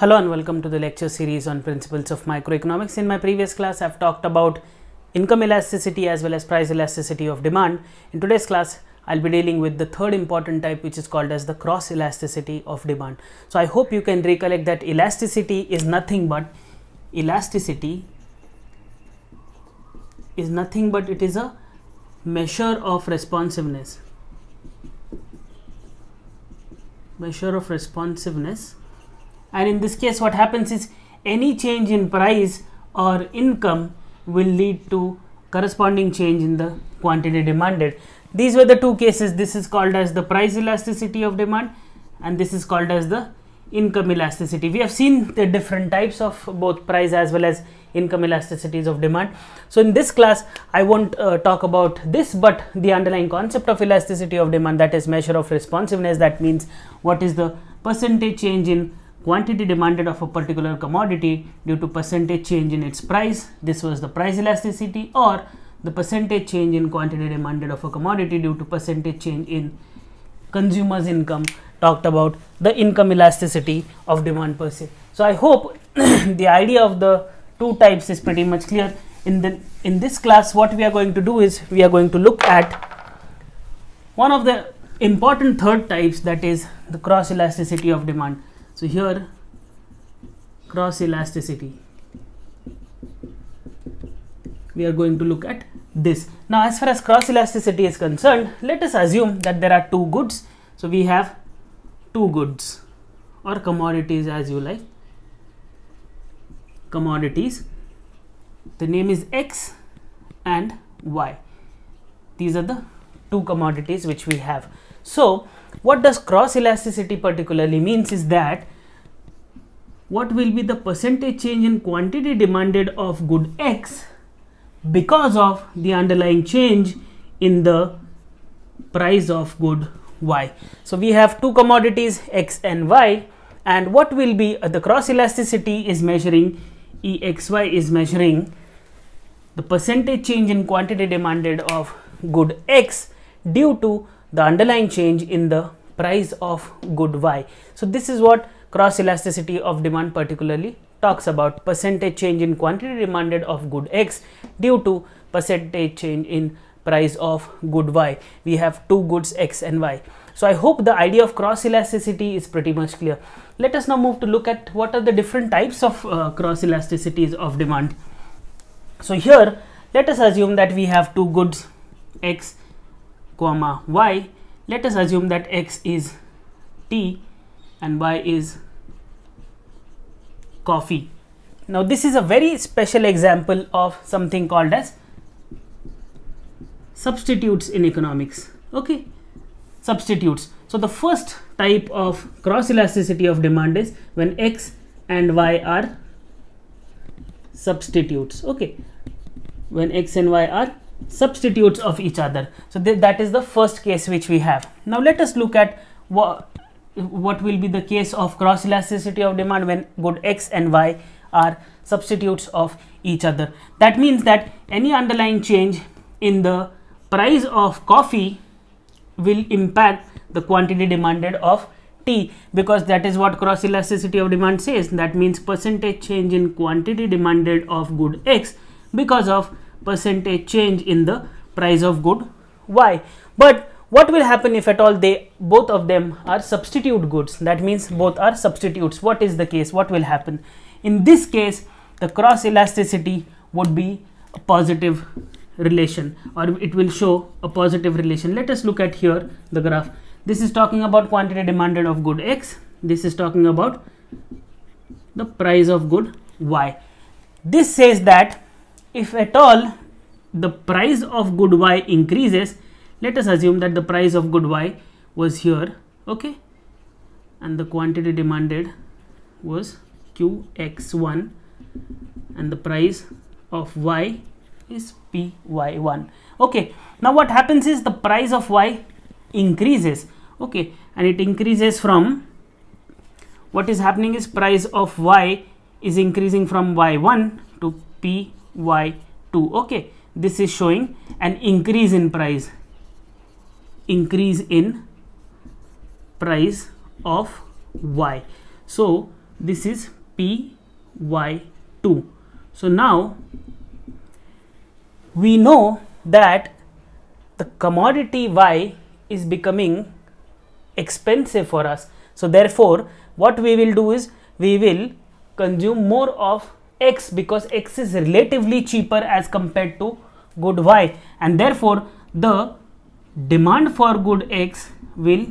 Hello and welcome to the lecture series on principles of microeconomics. In my previous class, I've talked about income elasticity as well as price elasticity of demand. In today's class, I'll be dealing with the third important type which is called as the cross elasticity of demand. So I hope you can recollect that elasticity is nothing but elasticity is nothing but it is a measure of responsiveness measure of responsiveness and in this case what happens is any change in price or income will lead to corresponding change in the quantity demanded. These were the two cases. This is called as the price elasticity of demand and this is called as the income elasticity. We have seen the different types of both price as well as income elasticities of demand. So in this class, I won't uh, talk about this, but the underlying concept of elasticity of demand that is measure of responsiveness. That means what is the percentage change in quantity demanded of a particular commodity due to percentage change in its price. This was the price elasticity or the percentage change in quantity demanded of a commodity due to percentage change in consumer's income talked about the income elasticity of demand per se. So I hope the idea of the two types is pretty much clear. In, the, in this class what we are going to do is we are going to look at one of the important third types that is the cross elasticity of demand so here cross elasticity we are going to look at this now as far as cross elasticity is concerned let us assume that there are two goods so we have two goods or commodities as you like commodities the name is x and y these are the two commodities which we have so, what does cross elasticity particularly means is that what will be the percentage change in quantity demanded of good X because of the underlying change in the price of good Y. So, we have two commodities X and Y and what will be uh, the cross elasticity is measuring EXY is measuring the percentage change in quantity demanded of good X due to the underlying change in the price of good Y. So this is what cross elasticity of demand particularly talks about percentage change in quantity demanded of good X due to percentage change in price of good Y. We have two goods X and Y. So I hope the idea of cross elasticity is pretty much clear. Let us now move to look at what are the different types of uh, cross elasticities of demand. So here let us assume that we have two goods X comma y let us assume that x is tea and y is coffee now this is a very special example of something called as substitutes in economics okay substitutes so the first type of cross elasticity of demand is when x and y are substitutes okay when x and y are substitutes of each other. So th that is the first case which we have. Now let us look at what what will be the case of cross elasticity of demand when good x and y are substitutes of each other. That means that any underlying change in the price of coffee will impact the quantity demanded of T because that is what cross elasticity of demand says. That means percentage change in quantity demanded of good X because of percentage change in the price of good y but what will happen if at all they both of them are substitute goods that means both are substitutes what is the case what will happen in this case the cross elasticity would be a positive relation or it will show a positive relation let us look at here the graph this is talking about quantity demanded of good x this is talking about the price of good y this says that if at all the price of good y increases let us assume that the price of good y was here okay and the quantity demanded was qx1 and the price of y is py1 okay now what happens is the price of y increases okay and it increases from what is happening is price of y is increasing from y1 to p y2 okay this is showing an increase in price increase in price of y so this is p y2 so now we know that the commodity y is becoming expensive for us so therefore what we will do is we will consume more of x because x is relatively cheaper as compared to good y and therefore the demand for good x will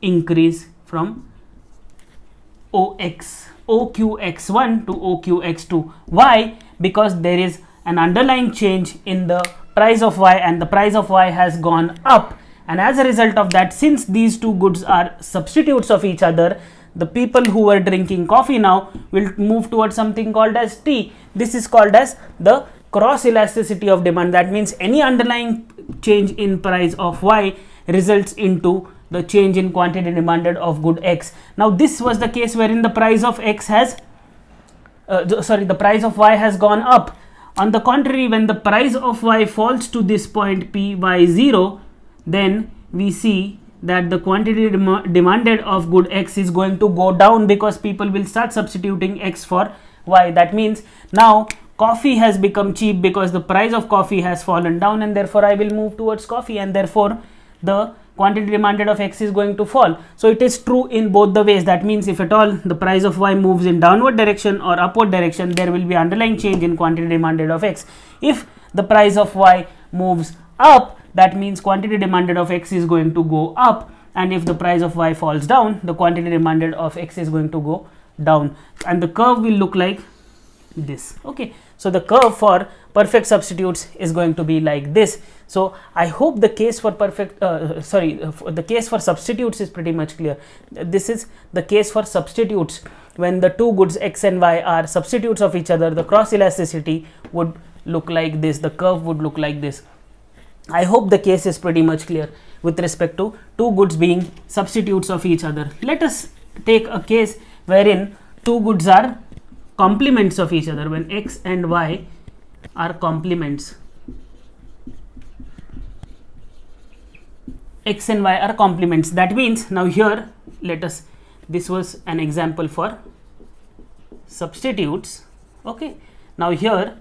increase from ox oqx1 to oqx2 why because there is an underlying change in the price of y and the price of y has gone up and as a result of that since these two goods are substitutes of each other the people who were drinking coffee now will move towards something called as tea. This is called as the cross elasticity of demand. That means any underlying change in price of Y results into the change in quantity demanded of good X. Now this was the case wherein the price of X has, uh, sorry, the price of Y has gone up. On the contrary, when the price of Y falls to this point P by 0, then we see that the quantity dem demanded of good x is going to go down because people will start substituting x for y that means now coffee has become cheap because the price of coffee has fallen down and therefore i will move towards coffee and therefore the quantity demanded of x is going to fall so it is true in both the ways that means if at all the price of y moves in downward direction or upward direction there will be underlying change in quantity demanded of x if the price of y moves up that means quantity demanded of x is going to go up and if the price of y falls down the quantity demanded of x is going to go down and the curve will look like this okay so the curve for perfect substitutes is going to be like this so i hope the case for perfect uh, sorry the case for substitutes is pretty much clear this is the case for substitutes when the two goods x and y are substitutes of each other the cross elasticity would look like this the curve would look like this I hope the case is pretty much clear with respect to two goods being substitutes of each other. Let us take a case wherein two goods are complements of each other when x and y are complements. x and y are complements that means now here let us this was an example for substitutes okay now here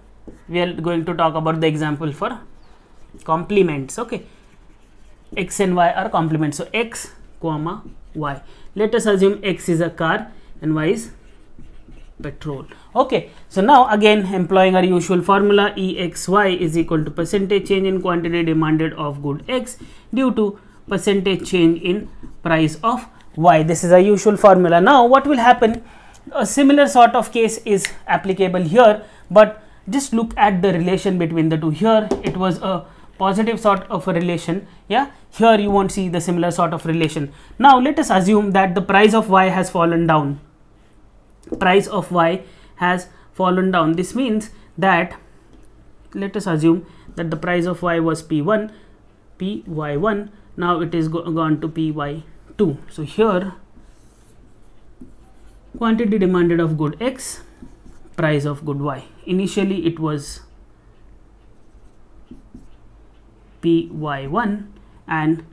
we are going to talk about the example for complements okay x and y are complements so x comma y let us assume x is a car and y is petrol okay so now again employing our usual formula exy is equal to percentage change in quantity demanded of good x due to percentage change in price of y this is a usual formula now what will happen a similar sort of case is applicable here but just look at the relation between the two here it was a positive sort of a relation yeah here you won't see the similar sort of relation now let us assume that the price of y has fallen down price of y has fallen down this means that let us assume that the price of y was p1 py1 now it is go gone to py2 so here quantity demanded of good x price of good y initially it was py1 and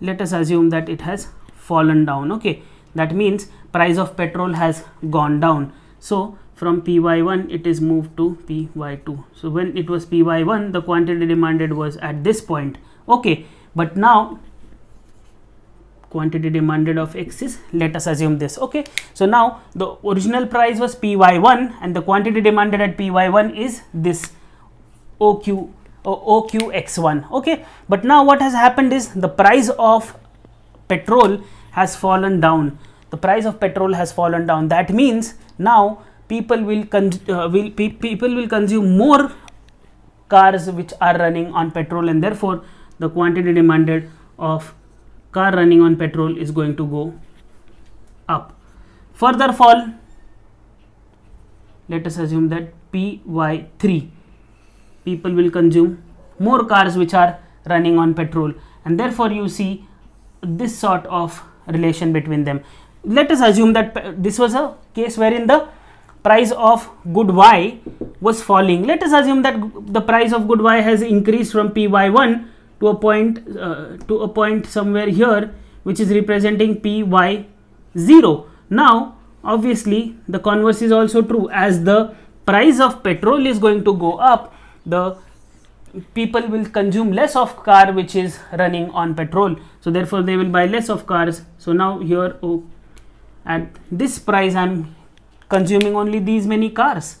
let us assume that it has fallen down okay that means price of petrol has gone down so from py1 it is moved to py2 so when it was py1 the quantity demanded was at this point okay but now quantity demanded of x is let us assume this okay so now the original price was py1 and the quantity demanded at py1 is this oq OQX1 okay but now what has happened is the price of petrol has fallen down the price of petrol has fallen down that means now people will uh, will pe people will consume more cars which are running on petrol and therefore the quantity demanded of car running on petrol is going to go up further fall let us assume that py3 people will consume more cars which are running on petrol and therefore you see this sort of relation between them let us assume that this was a case wherein the price of good y was falling let us assume that the price of good y has increased from py1 to a point uh, to a point somewhere here which is representing py0 now obviously the converse is also true as the price of petrol is going to go up the people will consume less of car which is running on petrol so therefore they will buy less of cars so now here oh, at this price i'm consuming only these many cars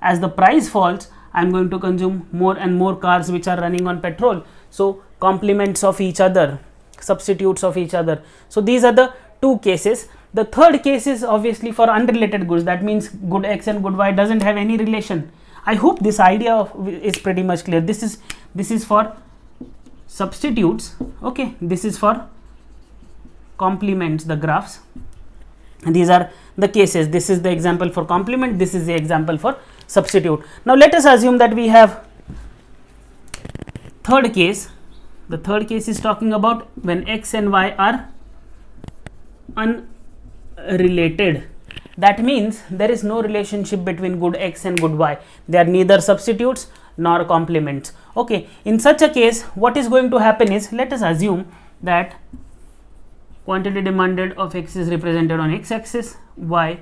as the price falls i'm going to consume more and more cars which are running on petrol so complements of each other substitutes of each other so these are the two cases the third case is obviously for unrelated goods that means good x and good y doesn't have any relation I hope this idea of, is pretty much clear. This is this is for substitutes. Okay, this is for complements the graphs. And these are the cases. This is the example for complement. This is the example for substitute. Now let us assume that we have third case. The third case is talking about when x and y are unrelated that means there is no relationship between good X and good Y. They are neither substitutes nor complements. Okay, in such a case, what is going to happen is, let us assume that quantity demanded of X is represented on X axis, Y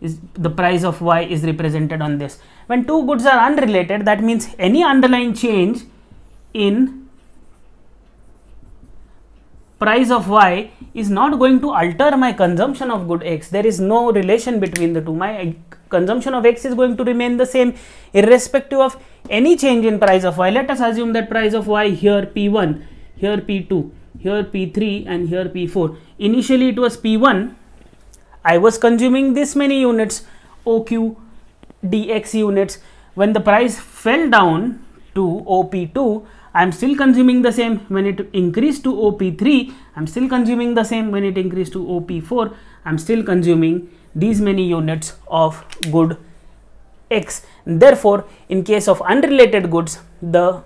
is the price of Y is represented on this. When two goods are unrelated, that means any underlying change in price of y is not going to alter my consumption of good x. There is no relation between the two. My consumption of x is going to remain the same irrespective of any change in price of y. Let us assume that price of y here P1, here P2, here P3 and here P4. Initially it was P1. I was consuming this many units OQ dx units. When the price fell down to OP2, I'm still consuming the same when it increased to OP3 I'm still consuming the same when it increased to OP4 I'm still consuming these many units of good X therefore in case of unrelated goods the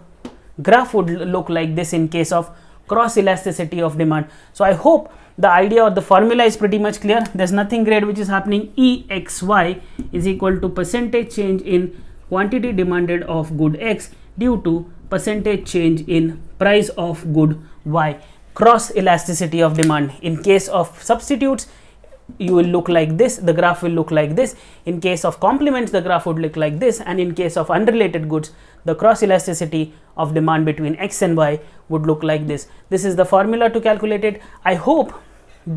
graph would look like this in case of cross elasticity of demand so I hope the idea or the formula is pretty much clear there's nothing great which is happening EXY is equal to percentage change in quantity demanded of good X due to percentage change in price of good y cross elasticity of demand in case of substitutes you will look like this the graph will look like this in case of complements the graph would look like this and in case of unrelated goods the cross elasticity of demand between x and y would look like this this is the formula to calculate it i hope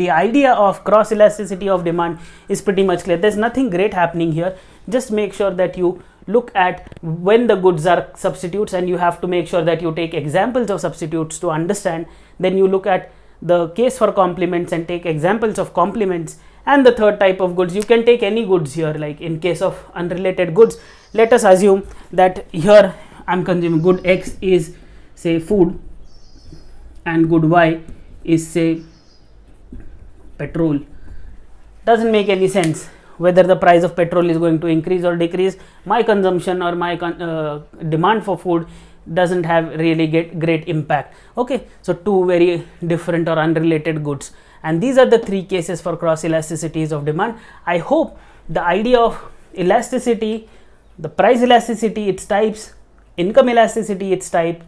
the idea of cross elasticity of demand is pretty much clear there's nothing great happening here just make sure that you look at when the goods are substitutes and you have to make sure that you take examples of substitutes to understand then you look at the case for complements and take examples of complements and the third type of goods you can take any goods here like in case of unrelated goods let us assume that here i'm consuming good x is say food and good y is say petrol doesn't make any sense whether the price of petrol is going to increase or decrease my consumption or my con uh, demand for food doesn't have really get great impact okay so two very different or unrelated goods and these are the three cases for cross elasticities of demand i hope the idea of elasticity the price elasticity its types income elasticity its type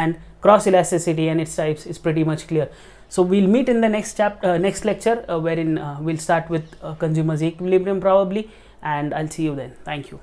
and cross elasticity and its types is pretty much clear so we'll meet in the next chapter, uh, next lecture, uh, wherein uh, we'll start with consumers equilibrium probably, and I'll see you then. Thank you.